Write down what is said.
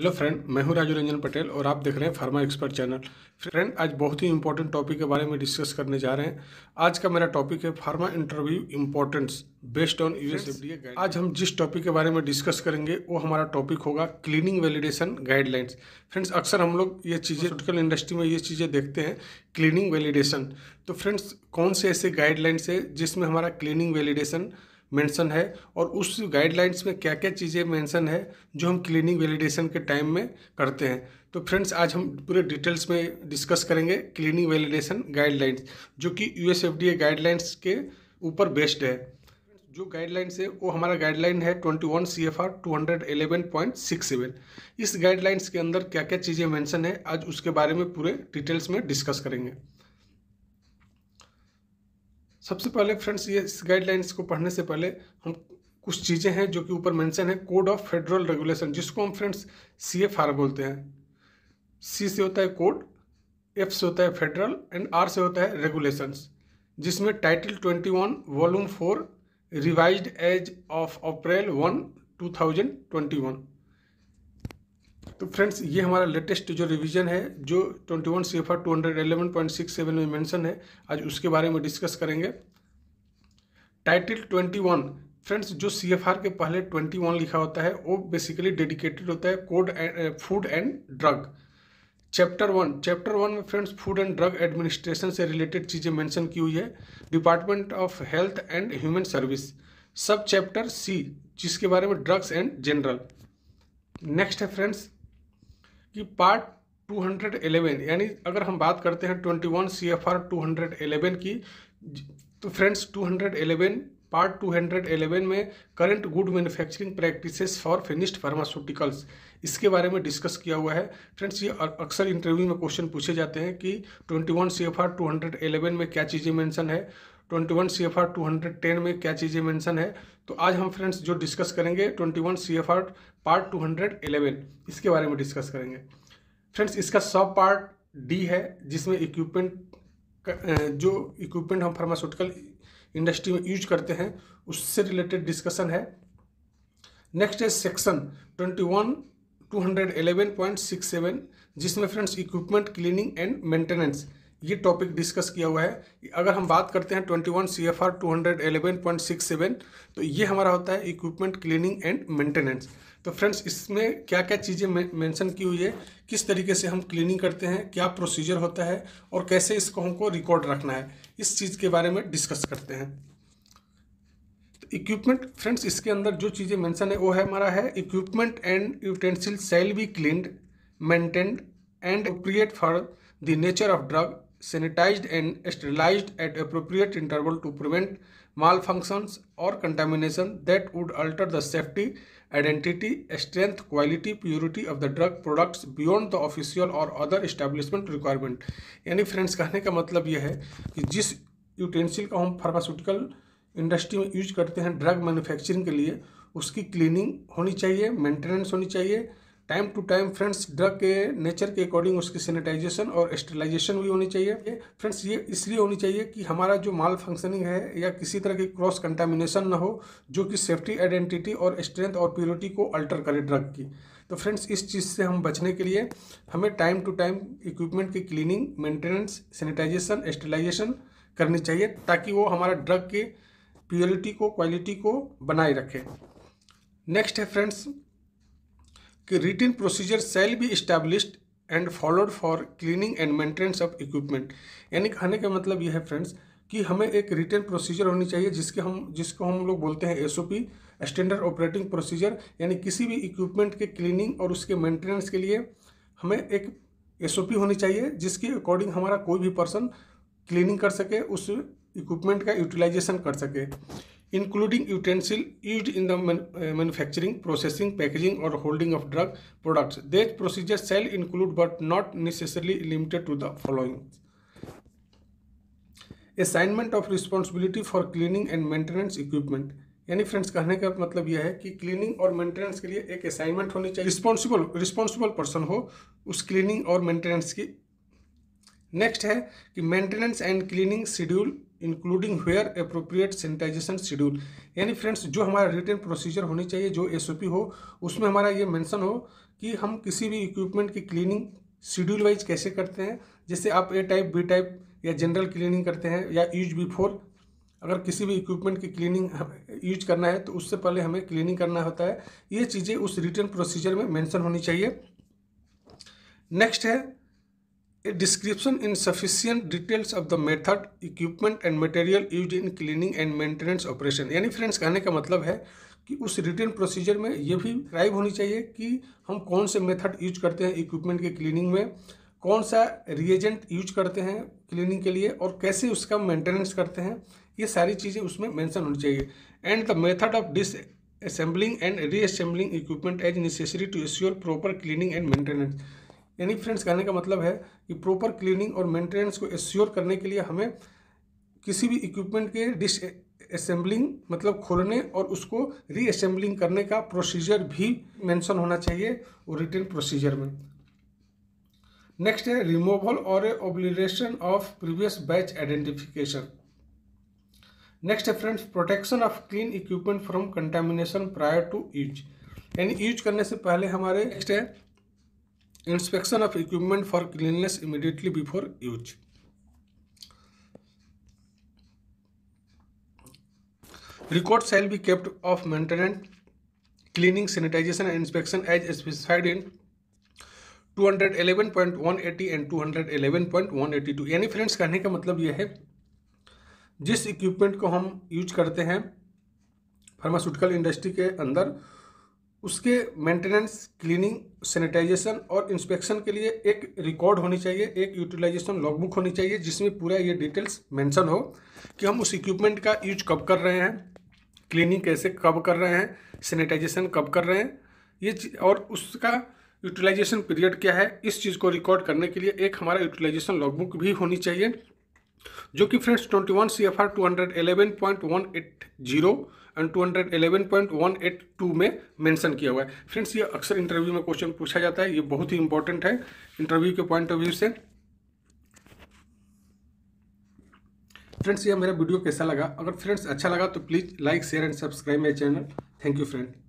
Hello friend मैं हूं राजू रंजन पटेल और आप देख रहे हैं फार्मा एक्सपर्ट चैनल फ्रेंड आज बहुत ही इंपॉर्टेंट टॉपिक के बारे में डिस्कस करने जा रहे हैं आज का मेरा टॉपिक है pharma interview importance based on US FDA आज हम जिस टॉपिक के बारे में डिस्कस करेंगे वो हमारा टॉपिक होगा क्लीनिंग वैलिडेशन गाइडलाइंस फ्रेंड्स अक्सर हम लोग ये चीज़ें टोटल इंडस्ट्री में ये चीज़ें देखते हैं क्लीनिंग वैलिडेशन तो फ्रेंड्स कौन से ऐसे गाइडलाइंस है जिसमें हमारा क्लीनिंग वैलिडेशन मेंशन है और उस गाइडलाइंस में क्या क्या चीज़ें मेंशन है जो हम क्लीनिंग वैलिडेशन के टाइम में करते हैं तो फ्रेंड्स आज हम पूरे डिटेल्स में डिस्कस करेंगे क्लीनिंग वैलिडेशन गाइडलाइंस जो कि यू एस गाइडलाइंस के ऊपर बेस्ड है जो गाइडलाइंस है वो हमारा गाइडलाइन है twenty one C F R two hundred eleven point six seven इस गाइडलाइंस के अंदर क्या क्या चीज़ें मेंशन है आज उसके बारे में पूरे डिटेल्स में डिस्कस करेंगे सबसे पहले फ्रेंड्स ये इस गाइडलाइंस को पढ़ने से पहले हम कुछ चीज़ें हैं जो कि ऊपर मेंशन है कोड ऑफ फेडरल रेगुलेशन जिसको हम फ्रेंड्स सी एफ आर बोलते हैं सी से होता है कोड एफ से होता है फेडरल एंड आर से होता है रेगुलेशंस जिसमें title twenty one volume four revise as of April one two thousand twenty one तो फ्रेंड्स ये हमारा लेटेस्ट जो रिवीजन है जो 21 one C F R two में मेंशन है आज उसके बारे में डिस्कस करेंगे टाइटल 21 फ्रेंड्स जो सी एफ आर के पहले 21 लिखा होता है वो बेसिकली डेडिकेटेड होता है code food and drug chapter one chapter one में friends food and drug administration से रिलेटेड चीज़ें मैंशन की हुई है department of health and human service sub chapter C जिसके बारे में ड्रग्स एंड जनरल नेक्स्ट है फ्रेंड्स कि पार्ट 211 यानी अगर हम बात करते हैं 21 सी 211 की तो फ्रेंड्स 211 पार्ट 211 में current good manufacturing practices for finished pharmaceuticals इसके बारे में डिस्कस किया हुआ है फ्रेंड्स ये अक्सर इंटरव्यू में क्वेश्चन पूछे जाते हैं कि 21 सीएफआर 211 में क्या चीज़ें मेंशन है 21 सीएफआर 210 में क्या चीज़ें मेंशन है तो आज हम फ्रेंड्स जो डिस्कस करेंगे एफ आर पार्ट एलेवन इसके बारे में डिस्कस करेंगे फ्रेंड्स इसका सब पार्ट डी है जिसमें इक्विपमेंट जो इक्विपमेंट हम फार्मास्यूटिकल इंडस्ट्री में यूज करते हैं उससे रिलेटेड डिस्कशन है नेक्स्ट है section twenty one two hundred eleven point six seven जिसमें friends equipment cleaning and maintenance ये टॉपिक डिस्कस किया हुआ है अगर हम बात करते हैं twenty one C F R two hundred eleven point six seven तो ये हमारा होता है इक्विपमेंट क्लीनिंग एंड मेंटेनेंस तो फ्रेंड्स इसमें क्या क्या चीज़ें मेंशन की हुई है किस तरीके से हम क्लीनिंग करते हैं क्या प्रोसीजर होता है और कैसे इसको हमको रिकॉर्ड रखना है इस चीज़ के बारे में डिस्कस करते हैं तो इक्विपमेंट फ्रेंड्स इसके अंदर जो चीज़ें मेंशन है वो है हमारा है equipment and utensil shall be cleaned maintained and create for the nature of drug sanitized and sterilized at appropriate interval to prevent malfunctions or contamination that would alter the safety, identity, strength, quality, purity of the drug products beyond the official or other establishment requirement. यानी friends कहने का मतलब यह है कि जिस utensil का हम फार्मास्यूटिकल इंडस्ट्री में यूज करते हैं ड्रग मैन्युफैक्चरिंग के लिए उसकी क्लीनिंग होनी चाहिए मेंटेनेंस होनी चाहिए time to time friends drug के नेचर के अकॉर्डिंग उसकी सैनिटाइजेशन और स्टेलाइजेशन भी होनी चाहिए फ्रेंड्स ये इसलिए होनी चाहिए कि हमारा जो माल फंक्शनिंग है या किसी तरह की क्रॉस कंटामिनेशन ना हो जो कि सेफ्टी आइडेंटिटी और स्ट्रेंथ और प्योरिटी को अल्टर करे ड्रग की तो फ्रेंड्स इस चीज़ से हम बचने के लिए हमें टाइम टू टाइम इक्विपमेंट की क्लीनिंग मेंटेनेंस सैनिटाइजेशन स्टेलाइजेशन करनी चाहिए ताकि वो हमारा ड्रग के प्योरिटी को क्वालिटी को बनाए रखे नेक्स्ट है फ्रेंड्स कि written procedure shall be established and followed for cleaning and maintenance of equipment यानी कहने का मतलब यह है फ्रेंड्स कि हमें एक रिटर्न प्रोसीजर होनी चाहिए जिसके हम जिसको हम लोग बोलते हैं पी स्टैंडर्ड ऑपरेटिंग प्रोसीजर यानी किसी भी इक्विपमेंट के क्लीनिंग और उसके मेंटेनेंस के लिए हमें एक पी होनी चाहिए जिसके अकॉर्डिंग हमारा कोई भी पर्सन क्लीनिंग कर सके उस इक्विपमेंट का यूटिलाइजेशन कर सके including utensil used in the man, uh, manufacturing, processing, packaging or holding of drug products. These procedures shall include but not necessarily limited to the following. Assignment of responsibility for cleaning and maintenance equipment यानी friends कहने का मतलब यह है कि cleaning और maintenance के लिए एक असाइनमेंट होनी चाहिए रिस्पॉन्सिबल रिस्पॉन्सिबल पर्सन हो उस क्लीनिंग और मेंटेनेंस की नेक्स्ट है कि maintenance and cleaning schedule including where appropriate sanitization schedule यानी फ्रेंड्स जो हमारा रिटर्न प्रोसीजर होनी चाहिए जो एस हो उसमें हमारा ये मैंसन हो कि हम किसी भी इक्विपमेंट की क्लीनिंग शेड्यूल वाइज कैसे करते हैं जैसे आप ए टाइप बी टाइप या जनरल क्लीनिंग करते हैं या यूज बिफोर अगर किसी भी इक्विपमेंट की क्लीनिंग यूज करना है तो उससे पहले हमें क्लीनिंग करना होता है ये चीज़ें उस रिटर्न प्रोसीजर में मेंशन होनी चाहिए नेक्स्ट है a description in sufficient details of the method equipment and material use in cleaning and maintenance operation यानी फ्रेंड्स कहने का मतलब है कि उस रिटर्न प्रोसीजर में ये भी ड्राइव होनी चाहिए कि हम कौन से मेथड यूज करते हैं इक्विपमेंट के क्लीनिंग में कौन सा रिएजेंट यूज करते हैं क्लीनिंग के लिए और कैसे उसका मेंटेनेंस करते हैं ये सारी चीज़ें उसमें मेंशन होनी चाहिए and the method of disassembling and reassembling equipment as necessary to assure proper cleaning and maintenance यानी फ्रेंड्स कहने का मतलब है कि प्रॉपर क्लीनिंग और मेंटेनेंस को एश्योर करने के लिए हमें किसी भी इक्विपमेंट के डिस असेंबलिंग मतलब खोलने और उसको रीअसेंबलिंग करने का प्रोसीजर भी मेंशन होना चाहिए रिटर्न प्रोसीजर में नेक्स्ट है रिमूवल और obliteration of previous batch identification next है friends protection of clean equipment from contamination prior to use यानी यूज करने से पहले हमारे नेक्स्ट है inspection of equipment for cleanliness immediately before use record shall be kept of maintenance cleaning sanitization and inspection as specified in 211.180 and 211.182 यानी friends कहने का मतलब यह है जिस इक्विपमेंट को हम यूज करते हैं फार्मास्यूटिकल इंडस्ट्री के अंदर उसके मेंटेनेंस क्लीनिंग सैनिटाइजेशन और इंस्पेक्शन के लिए एक रिकॉर्ड होनी चाहिए एक यूटिलाइजेशन लॉगबुक होनी चाहिए जिसमें पूरा ये डिटेल्स मेंशन हो कि हम उस इक्विपमेंट का यूज कब कर रहे हैं क्लीनिंग कैसे कब कर रहे हैं सैनिटाइजेशन कब कर रहे हैं ये और उसका यूटिलाइजेशन पीरियड क्या है इस चीज़ को रिकॉर्ड करने के लिए एक हमारा यूटिलाइजेशन लॉगबुक भी होनी चाहिए जो कि friends twenty one C F R two hundred eleven point one eight zero two hundred eleven point one eight two में मेंशन किया हुआ है फ्रेंड्स ये अक्सर इंटरव्यू में क्वेश्चन पूछा जाता है ये बहुत ही इंपॉर्टेंट है इंटरव्यू के पॉइंट ऑफ व्यू से फ्रेंड्स ये मेरा वीडियो कैसा लगा अगर फ्रेंड्स अच्छा लगा तो please like share and subscribe my channel thank you friend